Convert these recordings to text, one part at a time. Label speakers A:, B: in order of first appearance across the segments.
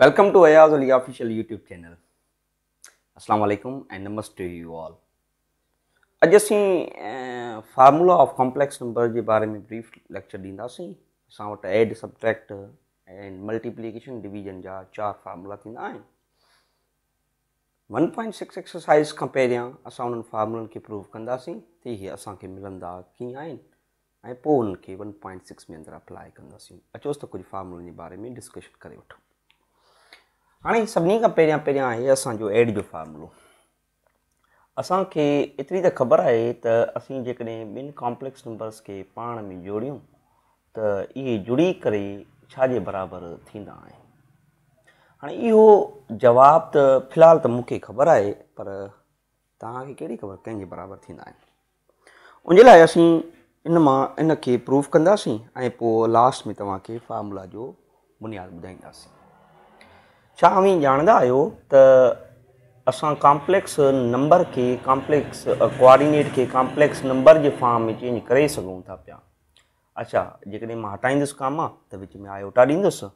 A: Welcome to Ayaz Ali official YouTube channel. Assalamu alaikum and namaste to you all. अॼु असीं of complex number के बारे में brief lecture ॾींदासीं असां add subtract and multiplication division जा चारि formula one point six exercise का पैर अस उन्हनि फार्मूलनि खे प्रूव कंदासीं त इहे असांखे मिलंदा कीअं वन पॉइंट सिक्स में अंदर अप्लाई कंदासीं अचोसि त तो कुझु फार्मूलनि जे बारे में डिस्कशन कर वठूं हाणे सभिनी खां पहिरियां पहिरियां आहे असांजो एड जो फॉर्मुलो असांखे एतिरी त ख़बर आहे त असीं जेकॾहिं ॿिनि कॉम्पलेक्स नंबर्स खे पाण में जोड़ियूं त इहे जुड़ी करे छा जे बराबरि थींदा आहिनि हाणे इहो जवाब त फ़िलहालु त मूंखे ख़बर आहे पर तव्हांखे कहिड़ी ख़बर कंहिंजे बराबरि थींदा आहिनि उनजे लाइ असीं इन मां इनखे प्रूफ कंदासीं ऐं पोइ लास्ट में तव्हांखे फार्मुला जो बुनियादु ॿुधाईंदासीं छा उहे ॼाणंदा आहियो त असां कॉम्प्लेक्स नंबर खे कॉम्प्लेक्स कॉर्डिनेट खे कॉम्प्लेक्स नंबर जे फॉर्म में चेंज करे सघूं था पिया अच्छा जेकॾहिं मां हटाईंदुसि काम त विच में आयोटा ॾींदुसि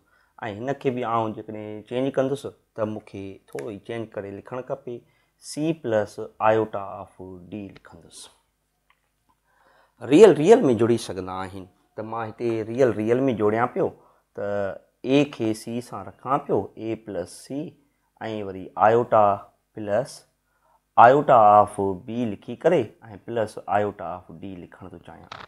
A: ऐं हिन खे बि आउं जेकॾहिं चेंज कंदुसि त मूंखे थोरो ई चेंज करे लिखणु खपे C plus iota of D लिखंदुसि रियल रियल में जुड़ी सघंदा आहिनि त मां हिते रियल रियल में जुड़ियां पियो त ए खे सी सां रखां पियो ए प्लस सी ऐं वरी iota plus iota of B लिखी करे ऐं प्लस आयोटा ऑफ डी लिखण थो चाहियां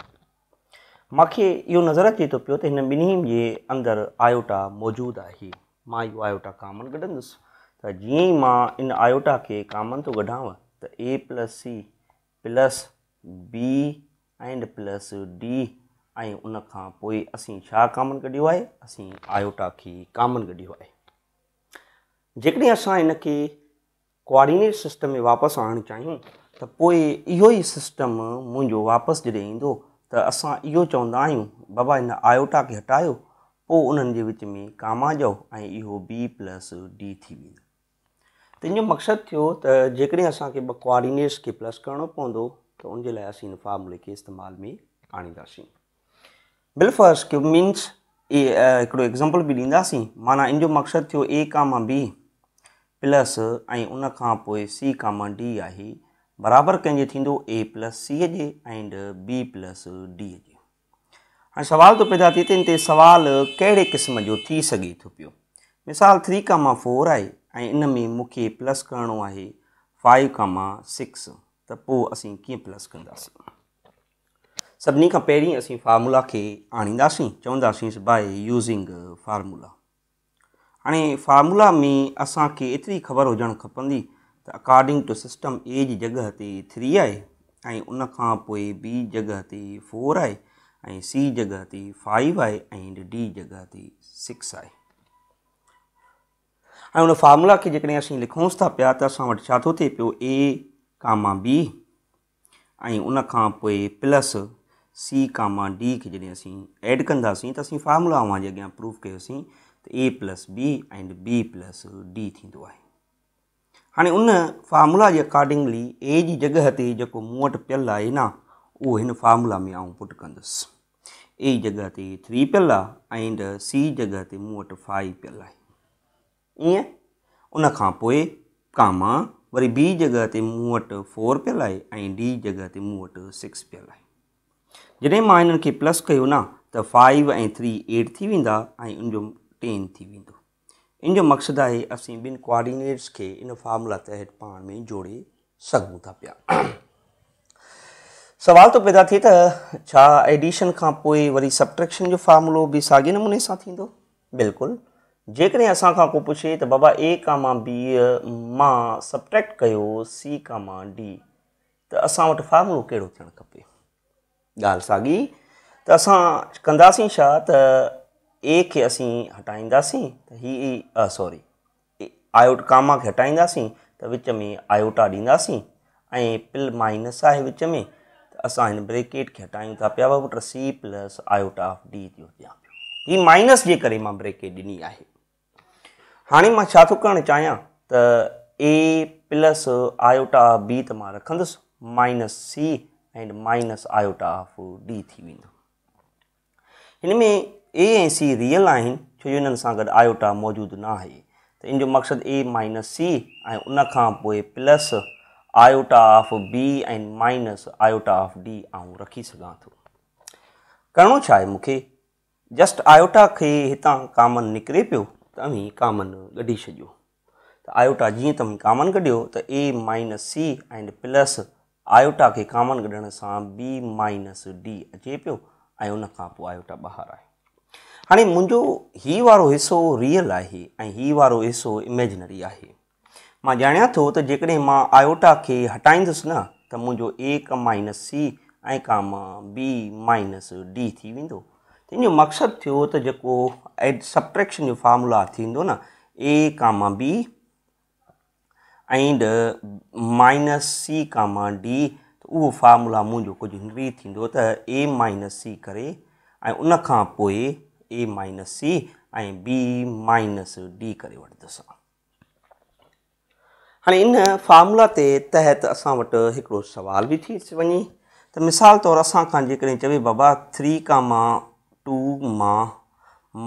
A: मूंखे इहो नज़र अचे थो पियो त हिन ॿिन्हिनि जे अंदरि आयोटा मौजूदु आहे मां इहो आयोटा कामन कढंदुसि त जीअं ई मां इन आयोटा खे कामन थो कढांव त A plus C plus B and plus D ऐं उनखां पोइ असीं छा कामन कढियो आहे असीं आयोटा खे कामन कढियो आहे जेकॾहिं असां इन खे कोऑर्डिनेट सिस्टम में वापसि आणणु चाहियूं त पोइ इहो ई सिस्टम मुंहिंजो वापसि जॾहिं ईंदो त असां इहो चवंदा आहियूं बाबा हिन आयोटा खे हटायो पोइ उन्हनि जे विच में कामा ॾियो ऐं इहो बी प्लस डी थी वेंदो तंहिंजो मक़्सदु थियो त जेकॾहिं असांखे ॿ कोऑर्डिनेट्स खे प्लस करिणो पवंदो त उनजे लाइ असीं खे इस्तेमाल में आणींदासीं बिल्फर्स क्यों मीन्स ए हिकिड़ो एक्ज़ाम्पल बि ॾींदासीं माना इन जो मक़सदु थियो ए खां मां बी प्लस ऐं उनखां पोइ सी खां मां डी आहे बराबरि कंहिंजे थींदो ए प्लस सीअ जे एंड बी प्लस डी जे हाणे सुवाल तो पैदा थिए त इन ते सुवालु कहिड़े क़िस्म जो थी सघे थो पियो मिसाल थ्री खां मां फोर आहे ऐं इन में मूंखे प्लस करिणो आहे फाइव खां मां सिक्स त पोइ असीं कीअं प्लस कंदासीं सभिनी खां पहिरीं असीं फार्मूला खे आणींदासीं चवंदासीं बाए यूज़िंग फार्मूला हाणे फार्मूला में असांखे एतिरी ख़बर हुजणु खपंदी त अकॉर्डिंग टू सिस्टम ए जी जॻह ते थ्री आहे ऐं उन खां पोइ बी जॻह ते फोर आहे ऐं सी जॻह ते फाइव आहे ऐं डी जॻह ते सिक्स आहे ऐं उन फार्मूला खे जेकॾहिं असीं लिखूंसि था पिया त असां वटि छा थो थिए पियो ए कामा बी ऐं उन खां पोइ प्लस सी कामा डी के जैसे असीं एड कंदासीं तो असां फार्मुला जे अॻियां प्रूफ कयोसीं तो A plus B and B plus D थींदो आहे हाणे उन फार्मूला के अकॉर्डिंगली ए जी जगह से जो मूं पियल है ना वो इन फार्मूला में आउं पुट कस ए जगह से थ्री पियल एंड सी जगह से मूं फाइव पियल है इं उन कामा वरी बी जगह से मूं फोर पियल है डी जगह से मूं सिक्स पियल है जॾहिं मां हिननि खे प्लस कयो न त फाइव ऐं थ्री एट थी वेंदा ऐं उनजो टेन थी वेंदो इन जो मक़सदु आहे असीं ॿिनि कोऑर्डिनेटर्स खे इन फार्मुला तहत पाण में जोड़े सघूं था पिया सुवाल थो पैदा थिए त छा एडिशन खां पोइ वरी सब्ट्रेक्शन जो फार्मुलो बि साॻे नमूने सां थींदो बिल्कुलु जेकॾहिं असांखां को पुछे त बाबा ए का मां बी मां सब्ट्रैक्ट कयो सी का मां डी त असां वटि फार्मुलो कहिड़ो थियणु खपे ॻाल्हि साॻी त असां कंदासीं छा त ए खे असीं हटाईंदासीं त हीअ सॉरी आयोट कामा खे हटाईंदासीं त विच में आयोटा ॾींदासीं ऐं पिल माइनस आहे विच में त असां हिन ब्रेकेट खे हटायूं था पिया पुटु सी प्लस आयोटा डी थी पियो हीअ माइनस जे करे मां ब्रेकेट ॾिनी आहे हाणे मां छा थो करणु चाहियां त ए प्लस आयोटा बी त मां रखंदुसि minus C and minus iota of D थी वेंदो हिन में ए ऐं सी रियल आहिनि छो जो हिननि सां गॾु आयोटा मौजूदु न आहे त इन जो मक़सदु ए माइनस सी ऐं उनखां पोइ plus iota of B and minus iota of D मां रखी सघां थो करिणो छा आहे मूंखे जस्ट आयोटा खे हितां कामन निकिरे पियो ta कामन कढी छॾियो त आयोटा जीअं तव्हीं कामन कढियो त A minus C and plus iota के कॉमन कढण से बी माइनस डी अचे पो ऐं आयोटा बहार आहे हाँ मुझो हीअ वो हिस्सो रियल है ऐं वो हिस्सो इमेजनरी है मां जाना तो जैसे जेकॾहिं मां आयोटा के हटाईंदुसि न तो मुंहिंजो ए का माइनस सी ए का बी माइनस डी थी वो इन मकसद थो तो जो जेको एज जो formula A comma B and minus C comma D तो उहो फार्मुला मुझे कुछ हींअर ई थींदो ए माइनस सी कर ऐं A minus C B minus D कर हाँ इन फार्मुला के तहत असां वटि हिकिड़ो सुवाल थी वही तो मिसाल तौर असां खां चवे बबा थ्री कामा टू मां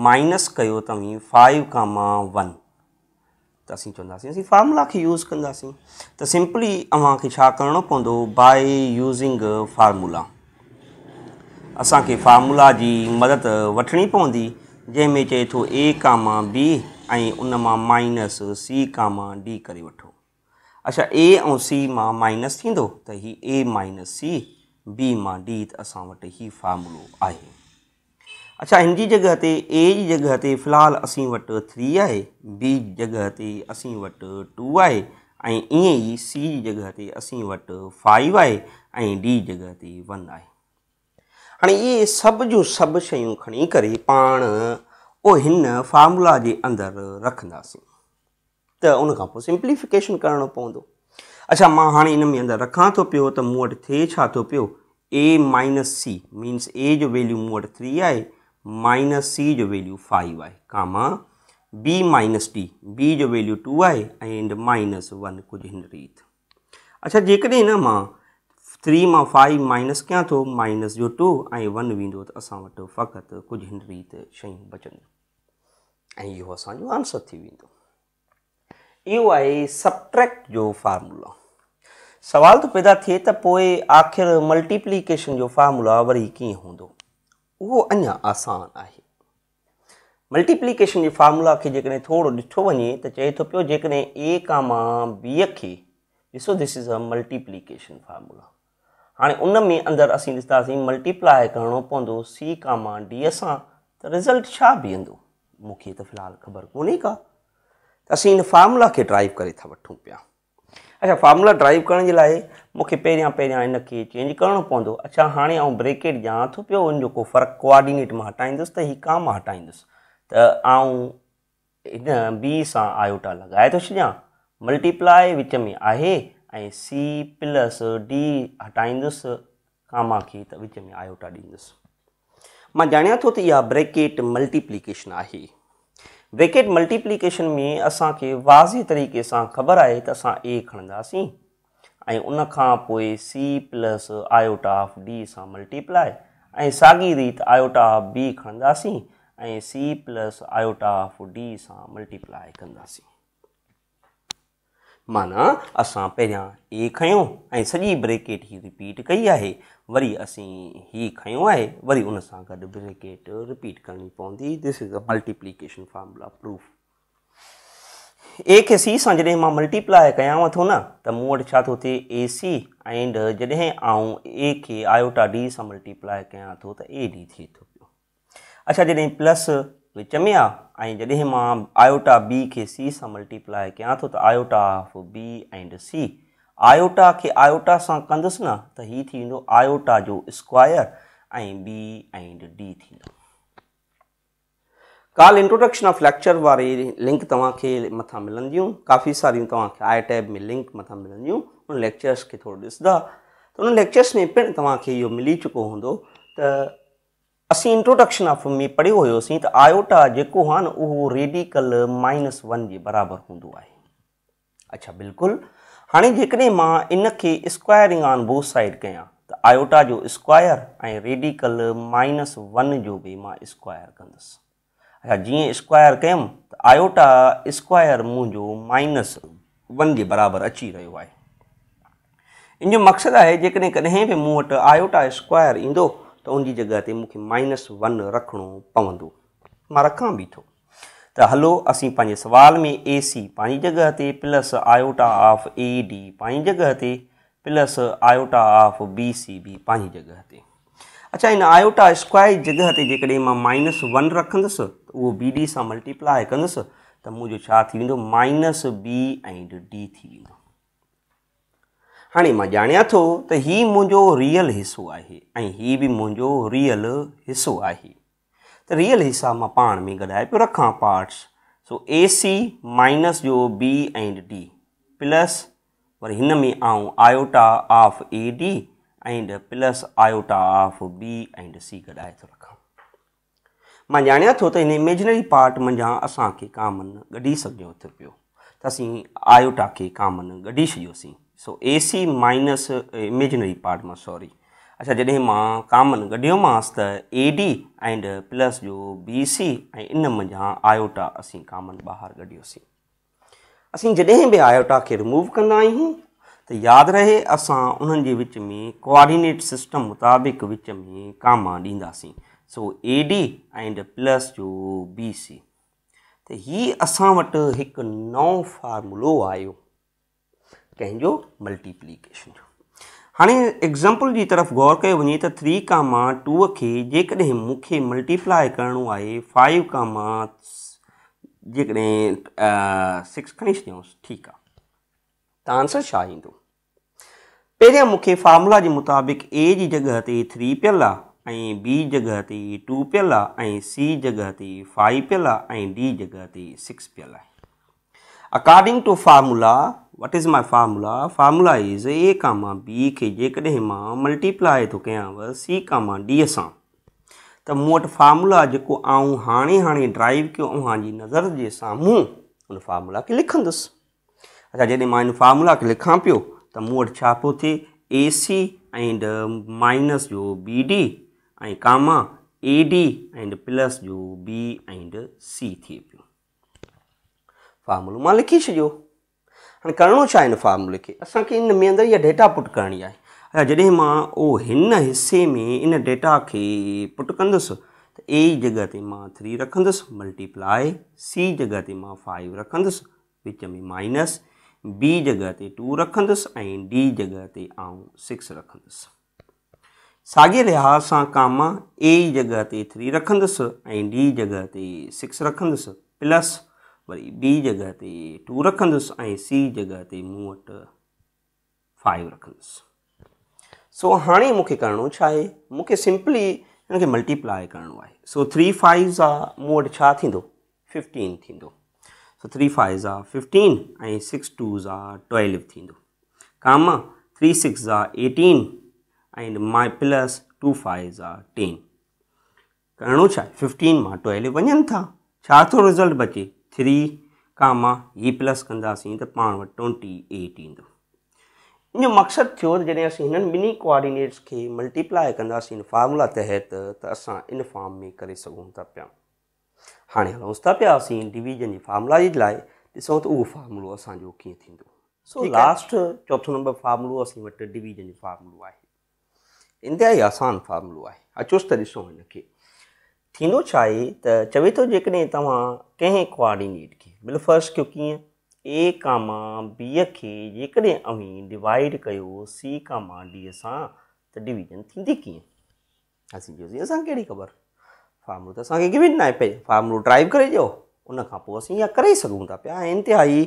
A: माइनस कर तव्हीं फाइव कामा वन त चवंदासीं असीं फार्मूला खे यूज़ कंदासीं त सिम्पली अव्हांखे छा करिणो पवंदो बाए यूज़िंग फार्मूला असांखे फार्मूला जी मदद वठणी पवंदी जंहिंमें चए थो ए कामा बी ऐं उन मां माइनस सी कामा डी करे वठो अच्छा ए ऐं सी मां माइनस थींदो त हीअ ए माइनस सी बी मां डी त असां वटि हीउ फार्मूलो आहे अच्छा हिन जी जॻह ते ए जी जॻह ते फ़िलहालु असीं वटि थ्री आहे बी जॻह ते असीं वटि टू आहे ऐं ईअं ई सी जी जॻह ते असीं वटि फाइव आहे ऐं डी ज ते वन आहे हाणे इहे सभु सभु शयूं खणी करे पाण उहो हिन फॉर्मुला जे अंदरि रखंदासीं त उनखां पोइ सिम्प्लीफिकेशन करिणो पवंदो अच्छा मां हाणे इन में अंदरि रखां थो पियो त मूं वटि थिए छा थो पियो A minus C means A जो वैल्यू मूं थ्री आहे माइनस सी जो वैल्यू फाइव आए का बी माइनस टी बी जो वैल्यू टू आए एंड माइनस वन कुछ इन रीत अच्छा जेकॾहिं न मां थ्री मां फाइव माइनस क्या तो माइनस जो टू ए वन वो तो अस फ़कत कुछ इन रीत शचंद यो असो आंसर थी वो यो है सब्ट्रेक्ट जो फॉर्मुला सवाल तो पैदा थे तो आख़िर मल्टीप्लिकेशन जो फार्मूला वरी कें होंद उहो अञा आसान आहे मल्टीप्लीकेशन जे फार्मूला खे जेकॾहिं थोरो ॾिठो वञे त चए थो पियो जेकॾहिं ए खां मां बीअ खे ॾिसो this is a multiplication formula हाणे उन में अंदरि असीं ॾिसंदासीं मल्टीप्लाए करिणो पवंदो सी खां मां डीअ सां त रिज़ल्ट छा बीहंदो मूंखे त फ़िलहालु ख़बर कोन्हे का त असीं इन फार्मूला खे ड्राइव करे था वठूं पिया अच्छा फार्मूला ड्राइव करण जे लाइ मूंखे पहिरियां पहिरियां हिनखे चेंज करिणो पवंदो अच्छा हाणे आउं ब्रेकेट ॾियां थो पियो उन जो को फ़र्क़ु कोऑर्डिनेट मां हटाईंदुसि त ही काम हटाईंदुसि त आउं हिन बी सां आयोटा लॻाए थो छॾियां मल्टीप्लाए विच में आहे ऐं सी प्लस डी हटाईंदुसि कामा खे त विच में आयोटा ॾींदुसि मां ॼाणा थो त इहा ब्रेकेट मल्टीप्लीकेशन आहे ब्रेकेट मल्टीप्लीकेशन में असांखे वाज़े तरीक़े सां ख़बर आहे त असां ए खणंदासीं ऐं उनखां पोइ C plus iota of D सां मल्टीप्लाए ऐं साॻी रीति आयोटा ऑफ बी खणंदासीं ऐं C plus iota of D सां मल्टीप्लाए कंदासीं माना असां पहिरियां ए खयों ऐं सॼी ब्रेकेट ई रिपीट कई आहे वरी असीं हीउ खयों आहे वरी उन सां गॾु ब्रेकेट रिपीट करणी पवंदी this is a multiplication formula proof A खे सी सां जॾहिं मां मल्टीप्लाई कयांव थो न त मूं वटि छा थो थिए ए सी एंड जॾहिं आउं ए खे आयोटा डी सां मल्टीप्लाई कयां थो त ए डी थिए थो पियो अच्छा जॾहिं प्लस विच में आहे ऐं जॾहिं मां आयोटा बी खे सी सां मल्टीप्लाई कयां थो त iota of B and C iota खे आयोटा सां कंदुसि न त हीउ थी वेंदो आयोटा जो स्क्वायर ऐं बी एंड डी थींदो काल इंट्रोडक्शन ऑफ लेक्चर वारे लिंक तव्हांखे मथां मिलंदियूं काफ़ी सारियूं तव्हांखे आई टैब में लिंक मथां मिलंदियूं उन लेक्चर्स खे थोरो ॾिसंदा त उन लेक्चर्स में पिण तव्हांखे इहो मिली चुको हूंदो त असीं इंट्रोडक्शन ऑफ में पढ़ियो हुयोसीं त आयोटा जेको आहे न उहो रेडिकल माइनस वन जे बराबरि हूंदो आहे अच्छा बिल्कुलु हाणे जेकॾहिं मां इनखे स्क्वायरिंग ऑन बोथ साइड कयां त आयोटा जो स्क्वायर ऐं रेडिकल माइनस वन जो बि मां स्क्वायर कंदुसि जीअं स्क्वायर कयूं त आयोटा स्क्वायर मुंहिंजो माइनस वन जे बराबरि अची रहियो आहे इन जो मक़सदु आहे जेकॾहिं कॾहिं बि मूं वटि आयोटा स्क्वायर ईंदो त उनजी जॻह ते मूंखे माइनस वन रखिणो पवंदो मां रखां बि त हलो असीं पंहिंजे सुवाल में ए सी पंहिंजी जॻह ते प्लस आयोटा ऑफ डी पंहिंजी जॻह ते plus iota of B C बी पंहिंजी जॻह ते अच्छा इन आयोटा स्क्वाय जगह से जैसे मैं माइनस वन रखस तो वो बी डी से मल्टीप्लाई कस तो मुझे छा माइनस बी एंड डी थी हाँ मैं मां तो हि त रियल हिस्सो है ये भी बि रियल हिस्सो है तो रियल हिस्सा मां पा में गॾाए पियो रखा parts so A C minus जो बी एंड डी प्लस वो इनमें में iota of A D and plus iota of B and C गॾाए थो रखां मां ॼाणियां थो त इन इमेजनरी पाट मञा असांखे कामन गॾी सघिजे थो पियो त असीं आयोटा खे कामन गॾी छॾियोसीं so A C minus imaginary part मां सॉरी अच्छा जॾहिं मां कामन गॾियोमांसि त एडी एंड प्लस जो बी सी ऐं इन मञा आयोटा असीं कामन ॿाहिरि कढियोसीं असीं जॾहिं बि आयोटा खे रिमूव कंदा आहियूं त यादि रहे असां उन्हनि जे विच में कोऑर्डिनेट सिस्टम मुताबिक़ विच में काम ॾींदासीं so A D and plus जो बी सी त हीअ असां वटि हिकु नओं फार्मुलो आयो पंहिंजो मल्टीप्लीकेशन हाणे एक्ज़ाम्पल जी तरफ़ ग़ौर कयो वञे त थ्री कामा मां टूअ खे जेकॾहिं मूंखे मल्टीप्लाए करिणो आहे फाइव कामा मां जेकॾहिं सिक्स खणी छॾियऊंसि ठीकु आहे त आंसर छा ईंदो पहिरियां मूंखे फार्मूला जे मुताबिक़ ए जी जॻह ते थ्री पियल आहे ऐं बी जॻह ते टू पियल आहे ऐं सी जॻह ते फाइव पियल आहे ऐं डी जॻह ते सिक्स पियल आहे according to formula what is my formula formula is A का मां बी खे जेकॾहिं मां मल्टीप्लाए थो कयांव सी का मां डीअ सां त मूं वटि फार्मूला जेको आऊं हाणे हाणे ड्राइव कयो जी नज़र जे साम्हूं उन फार्मूला खे लिखंदुसि अच्छा जॾहिं मां हिन फार्मुला खे लिखां पियो त मूं वटि छा पियो थिए ए सी एंड माइनस जो बी डी ऐं कामा डी एंड प्लस जो बी एंड सी थिए पियो फार्मुलो मां लिखी छॾियो हाणे करिणो छा आहे हिन फार्मुले खे असांखे इन में अंदरि इहा डेटा पुट करणी आहे अच्छा जॾहिं मां उहो हिन हिसे में इन डेटा खे पुट कंदुसि त ए जॻह ते मां थ्री रखंदुसि मल्टीप्लाए सी जॻह ते मां फाइव रखंदुसि विच में माइनस बी जॻह ते टू रखंदुसि ऐं डी जॻह ते आऊं सिक्स रखंदुसि साॻे लिहाज़ सां कामा ए जॻह ते थ्री रखंदुसि ऐं डी जॻह ते सिक्स रखंदुसि प्लस वरी बी जॻह ते टू रखंदुसि ऐं सी जॻह ते मूं वटि फाइव रखंदुसि सो हाणे मूंखे करिणो छा आहे मूंखे सिंपली हिनखे मल्टीप्लाए करिणो आहे सो थ्री फाइव आहे मूं वटि छा थींदो फिफ्टीन थींदो त थ्री फाइव ज़ आहे फिफ्टीन ऐं सिक्स टू ज़ा ट्वेल्व थींदो कां मां थ्री सिक्स ज़ा एटीन ऐं माइ प्लस टू फाइव ज़ा टेन करिणो छा फिफ्टीन मां ट्वेल्व वञनि था छा थो रिज़ल्ट बचे थ्री काम मां ई प्लस कंदासीं त पाण वटि ट्वेंटी एट ईंदो इहो मक़सदु थियो त जॾहिं असां हिननि ॿिनी कोऑर्डिनेट्स खे मल्टीप्लाई कंदासीं फॉर्मुला तहत त असां इन फॉर्म में करे सघूं था पिया हाणे हलूंसि था पिया असीं डिवीजन जी फार्मूला जे लाइ ॾिसूं त उहो फार्मूलो असांजो कीअं थींदो सो लास्ट चोथो नंबर फार्मूलो असीं वटि डिवीजन जो फार्मूलो आहे इंडिया ई आसानु फार्मलो आहे अचोसि त ॾिसूं हिनखे थींदो छा आहे त चवे थो जेकॾहिं तव्हां कंहिं कोऑर्डिनेट खे मिल फर्स कयो कीअं ए खां मां बीह खे जेकॾहिं अवी डिवाइड कयो सी खां मां डी सां त डिवीजन थींदी कीअं असीं चयोसीं असांखे कहिड़ी ख़बर फार्मुलो त असांखे बि न पे पए फार्मलो ड्राइव करे ॾियो उनखां पोइ असीं इहा करे सघूं था पिया इंतिहाई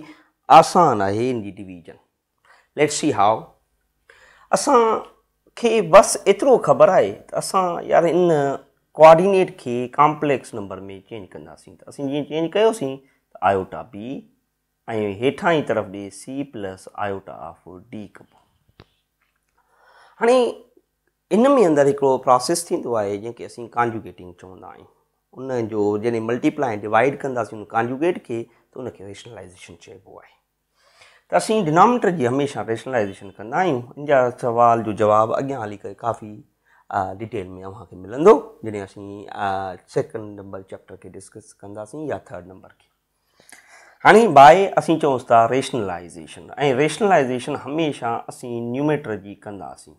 A: आसानु आहे इन जी डिवीजन लेट्स हाउ असांखे बसि एतिरो ख़बर आहे त असां यार इन कॉर्डिनेट खे कॉम्प्लेक्स नंबर में चेंज कंदासीं त असीं जीअं चेंज कयोसीं त आयोटा बी ऐं हेठां ई तरफ़ ॾे C plus iota of D कबो हाणे इन में अंदरि हिकिड़ो प्रोसेस थींदो आहे जंहिंखे असीं कांजुगेटिंग चवंदा आहियूं जो जॾहिं मल्टीप्लाई डिवाइड कंदासीं कॉन्जुगेट खे त उनखे रेशनलाइज़ेशन चइबो आहे त असीं डिनामेटर जी हमेशह रेशनलाइज़ेशन कंदा आहियूं इन जा सुवाल जो जवाबु अॻियां हली करे काफ़ी डिटेल में असांखे मिलंदो जॾहिं असीं सैकेंड नंबर चैप्टर खे डिस्कस कंदासीं या थर्ड नंबर खे हाणे बाए असीं चऊंसि था रेशनलाइज़ेशन ऐं रेशनलाइज़ेशन हमेशह असीं न्यूमेटर जी कंदासीं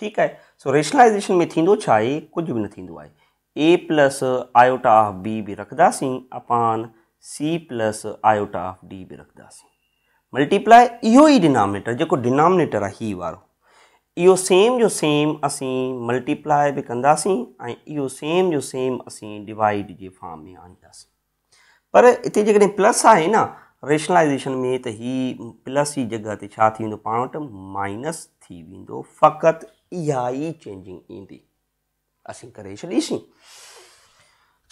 A: ठीकु आहे सो रेशनलाइज़ेशन में थींदो छा आहे कुझु बि न थींदो आहे A plus iota of B बि रखंदासीं अपान C plus iota of D बि रखंदासीं मल्टीप्लाए इहो ई डिनामिनेटर जेको डिनामिनेटर आहे हीअ वारो इहो सेम जो सेम असीं मल्टीप्लाए बि कंदासीं ऐं इहो सेम जो सेम असीं डिवाइड जे फॉर्म में आणींदासीं पर हिते जेकॾहिं प्लस आहे न रेशनलाइज़ेशन में त हीअ प्लस जी जॻह ते छा थी वेंदो पाण वटि माइनस थी वेंदो फ़क़ति इहा ई चेंजिंग ईंदी असीं करे छॾीसीं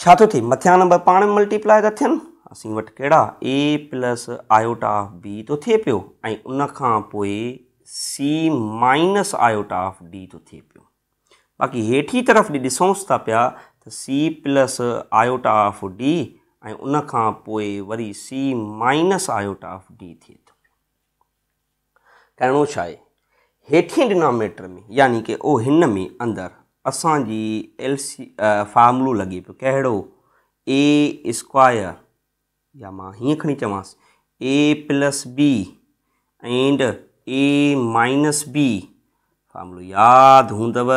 A: छा थो थिए मथां नंबर पाण में मल्टीप्लाए था थियनि असीं वटि कहिड़ा A plus iota of B थो थिए पियो ऐं उनखां पोइ C minus iota of D थो थिए पियो बाक़ी हेठि ई तरफ़ ॾिसूं था पिया त C plus iota of D ऐं उनखां पोइ वरी C minus iota of D थिए थो करिणो हेठी डिनोमीटर में यानि कि ओ हिन में अंदर असांजी एल सी फार्मूलो लॻे पियो कहिड़ो ए स्क्वायर या मां हीअं खणी चवांसि A plus B and A minus B फार्मूलो यादि हूंदव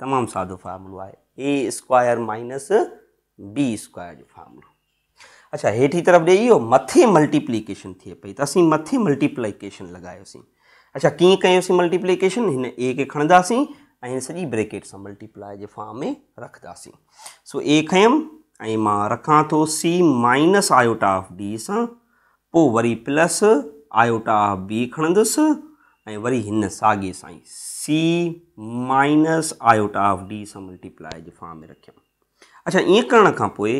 A: तमामु सादो फार्मूलो आहे A square minus B square जो फार्मूलो अच्छा हेठी तरफ़ ॾेई इहो मथे मल्टीप्लीकेशन थिए पई त असीं मथे मल्टीप्लीकेशन लॻायोसीं अच्छा कीअं कयूंसीं मल्टीप्लीकेशन हिन ए खे खणंदासीं ऐं सॼी ब्रेकेट सां मल्टीप्लाई जे फॉर्म में रखंदासीं सो ए खंमि ऐं मां रखां थो C minus iota of D सां पोइ वरी प्लस आयोटा ऑफ बी खणंदुसि ऐं वरी हिन साॻे सां ई C minus iota of D सां मल्टीप्लाई जे फॉर्म में रखियमि अच्छा ईअं करण खां पोइ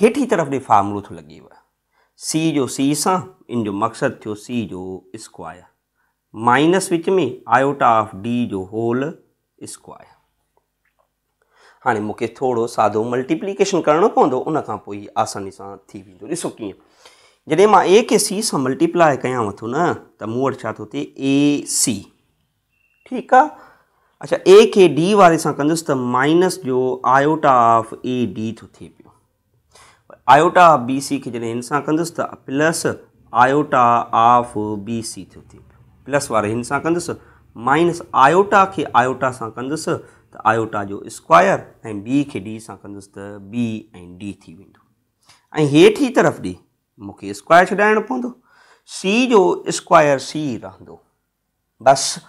A: हेठि तरफ़ ॾे फार्मर थो लॻेव सी जो सी सां इन जो मक़सदु थियो सी जो स्क्वायर माइनस विच में आयोटा ऑफ डी जो होल स्क्वायर हाँ मुख्य थोड़ा सादो मल्टीप्लिकेशन करिणो पवंदो उन आसानी से थी वो ऐसो कि जैसे मैं ए के सी से मल्टीप्लाई क्या वो न तो मूं वटि थो थिए ए सी ठीक है अच्छा ए के डी वाले से कस तो माइनस जो आयोटा ऑफ ए डी तो थे पो आयोटा ऑफ बी सी के जैसे इन सां कस तो plus iota of B C तो थे प्लस वारे हिन सां कंदुसि माइनस आयोटा खे आयोटा सां कंदुसि त आयोटा जो स्क्वायर ऐं बी खे डी सां कंदुसि त बी ऐं डी थी वेंदो ऐं हेठि ई तरफ़ ॾी मूंखे स्क्वायर छॾाइणो पवंदो सी जो स्क्वायर सी रहंदो बसि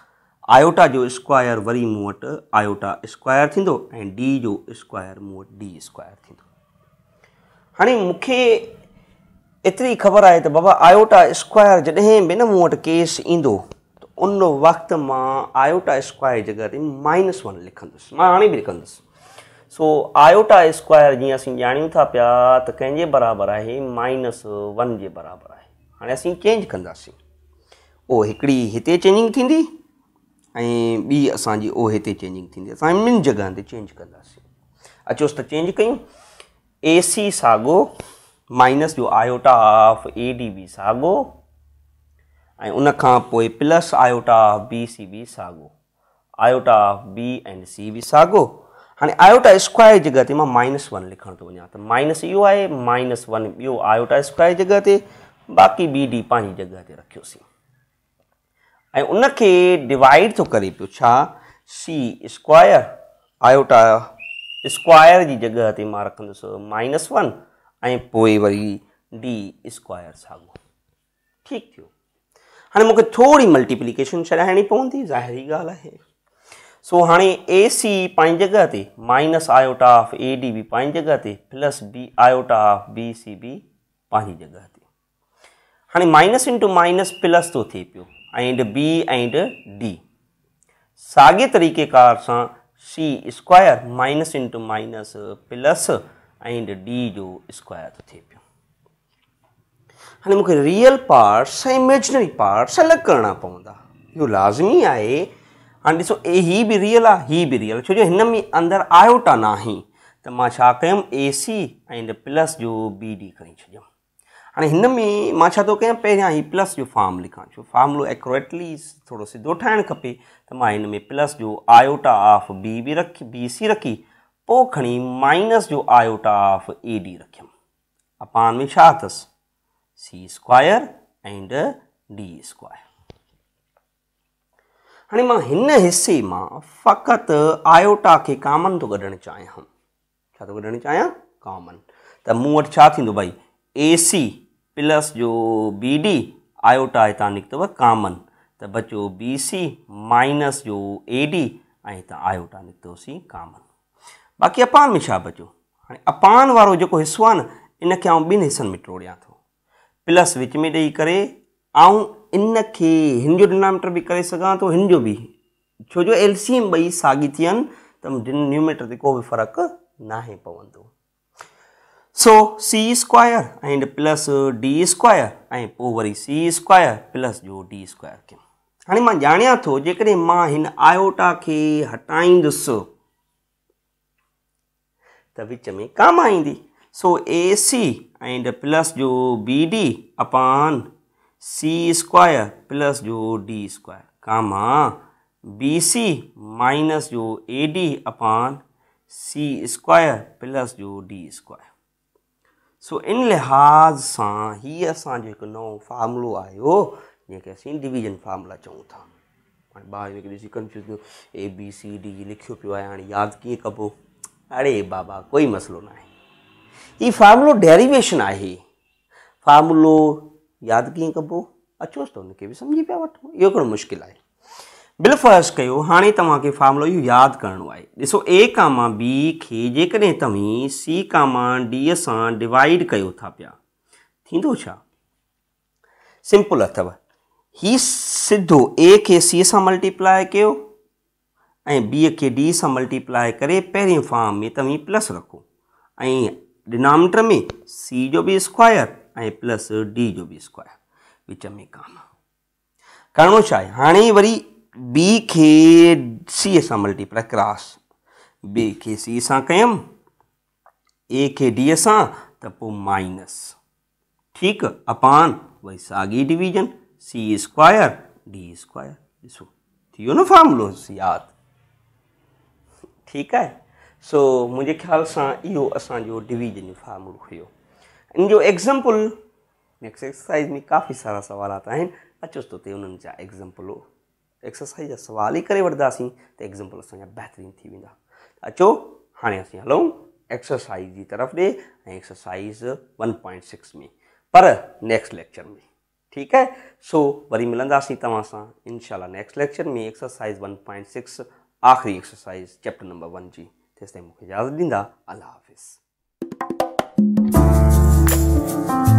A: आयोटा जो स्क्वायर वरी मूं वटि आयोटा स्क्वायर थींदो ऐं डी जो स्क्वायर मूं वटि डी स्क्वा हाणे मूंखे एतिरी ख़बर आहे त बाबा आयोटा स्क्वायर जॾहिं बि न मूं वटि केस ईंदो उन वक़्तु मां आयोटा स्क्वायर जी जॻह ते माइनस वन लिखंदुसि मां हाणे बि लिखंदुसि सो आयोटा स्क्वायर जीअं असां ॼाणियूं था पिया त कंहिंजे बराबरि आहे माइनस वन जे बराबरि आहे हाणे असीं चेंज कंदासीं उहो हिकिड़ी हिते चेंजिंग थींदी ऐं ॿी असांजी उहो हिते चेंजिंग थींदी असां इन्हनि जॻहियुनि ते चेंज कंदासीं अचोसि त चेंज कयूं एसी साॻियो माइनस जो आयोटा ऑफ ए डी बी साॻियो ऐं उनखां पोइ plus iota of B C बी साॻियो iota of B and C बी साॻियो हाणे आयोटा स्क्वायर जी जॻह ते मां माइनस वन लिखण थो वञा त माइनस इहो आहे माइनस वन ॿियो आयोटा स्क्वायर जी जॻह ते बाक़ी बी डी पंहिंजी जॻह ते रखियोसीं ऐं उनखे डिवाइड थो करे पियो छा सी स्क्वायर आयोटा स्क्वायर जी जॻह ते मां रखंदुसि माइनस वन ऐं पोइ वरी डी स्क्वायर साॻियो ठीकु थियो हाणे मूंखे थोरी मल्टीप्लीकेशन छॾाइणी पवंदी ज़ाहिरी ॻाल्हि आहे सो हाणे ए सी पंहिंजी जॻह ते minus iota of A D AD पंहिंजी जॻह ते plus B iota of B C बी पंहिंजी जॻह ते हाणे माइनस इंटू माइनस प्लस थो थिए पियो एंड बी एंड डी साॻे तरीक़ेकार सां C square minus into minus plus and D जो स्क्वायर थो थिए पियो हाणे मूंखे रियल पार्ट्स इमेजनरी पार्ट्स अलॻि करिणा पवंदा इहो लाज़मी आहे हाणे ॾिसो ए इहा बि रियल आहे हीअ बि रियल आहे छो जो हिन में अंदरि आयोटा नाहे त मां छा कयमि ए सी एंड प्लस जो बी डी खणी छॾियमि हाणे हिन में मां छा थो कयां पहिरियां हीउ प्लस जो फॉर्म लिखां छो फॉर्मुलो एकोरेटली थोरो सिधो ठाहिणु खपे त मां हिन में प्लस जो आयोटा ऑफ बी बि रखी बी सी रखी पोइ खणी माइनस जो आयोटा ऑफ ए डी रखियमि अपान में छा अथसि C square and D square हाणे मां हिन हिसे मां फ़क़ति आयोटा खे कॉमन थो कढणु चाहियां छा थो कढणु चाहियां कामन त मूं वटि छा थींदो भई ए सी प्लस जो बी डी आयोटा हितां निकितव कॉमन त बचो बी सी माइनस जो एडी ऐं हितां आयोटा निकितोसीं कॉमन बाक़ी अपान में छा बचो हाणे अपान वारो जेको हिसो आहे न इनखे मां ॿिनि हिसनि में तोड़ियां थो प्लस विच में ॾेई करे ऐं इनखे हिन जो डिनामीटर बि करे सघां थो हिन जो बि छो जो एल सी एम ॿई साॻी थियनि त जिन डिनोमीटर ते को बि फ़र्क़ु नाहे पवंदो सो C square and plus D square ऐं पोइ वरी सी स्क्वायर प्लस जो डी स्क्वायर कयूं हाणे मां ॼाणियां थो जेकॾहिं मां हिन आयोटा खे हटाईंदुसि त विच में कामा ईंदी सो ए सी एंड प्लस जो बी डी अपान सी स्क्वायर प्लस जो D square comma B C minus जो एडी अपान सी स्क्वाएर प्लस जो डी स्क्वायर सो इन लिहाज़ सां हीअ असांजो हिकु नओं फॉर्मुलो आयो जेके असीं डिवीजन फॉर्मुला चऊं था ॿार confuse A B C D लिखियो पियो आहे हाणे यादि कबो अड़े बाबा कोई मसिलो न आहे हीउ डेरिवेशन डेरीवेशन आहे फार्मुलो यादि कीअं कबो अचोसि त हुनखे बि समुझी पिया वठो इहो हिकिड़ो मुश्किलु आहे बिल्फर्श कयो हाणे तव्हांखे फार्मुलो इहो यादि करिणो आहे ॾिसो ए खां मां बी खे जेकॾहिं तव्हीं सी खां मां डी सां डिवाइड कयो था पिया थींदो छा सिंपल अथव हीउ सिधो ए खे सी सां मल्टीप्लाए कयो ऐं बीअ खे डी सां मल्टीप्लाए करे पहिरियों फॉर्म में तव्हीं प्लस रखो ऐं डिनामीटर में सी जो बि स्क्वायर ऐं प्लस डी जो बि स्क्वायर विच में कान करिणो छा आहे हाणे वरी बी खे सी सां मल्टीप्लाए क्रॉस बी खे सी सां कयमि ए खे डी सां त पोइ माइनस ठीकु अपान वरी साॻी division C square D square ॾिसो थी वियो न फॉर्मुलोसि यादि ठीकु आहे सो मुंहिंजे ख़्याल सां इहो असांजो डिवीजन जो फार्मूल हुयो इन जो एग्ज़ाम्पल नेक्स्ट एक्सरसाइज़ में काफ़ी सारा सवाल आहिनि अचोसि तो त हुननि जा एक्ज़ाम्पल एक्सरसाइज़ जा सवाल ई करे वठंदासीं त एक्ज़ैंपल असांजा बहितरीनु थी वेंदा अचो हाणे असीं हलूं एक्सरसाइज़ जी तरफ़ ॾिए ऐं एक्सरसाइज़ वन पॉइंट सिक्स में पर नेक्स्ट लेक्चर में ठीकु आहे सो वरी मिलंदासीं तव्हां सां इनशा नैक्स्ट लेक्चर में एक्सरसाइज़ वन पॉइंट सिक्स आखिरी एक्सरसाइज चैप्टर नंबर वन जी तेसि ताईं मूंखे इजाज़त ॾींदा अलाह हाफ़िज़